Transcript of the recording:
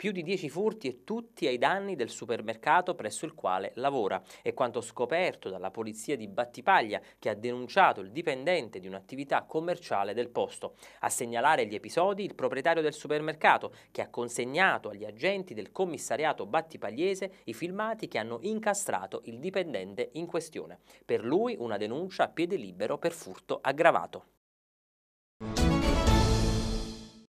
più di 10 furti e tutti ai danni del supermercato presso il quale lavora. È quanto scoperto dalla polizia di Battipaglia che ha denunciato il dipendente di un'attività commerciale del posto. A segnalare gli episodi il proprietario del supermercato che ha consegnato agli agenti del commissariato battipagliese i filmati che hanno incastrato il dipendente in questione. Per lui una denuncia a piede libero per furto aggravato.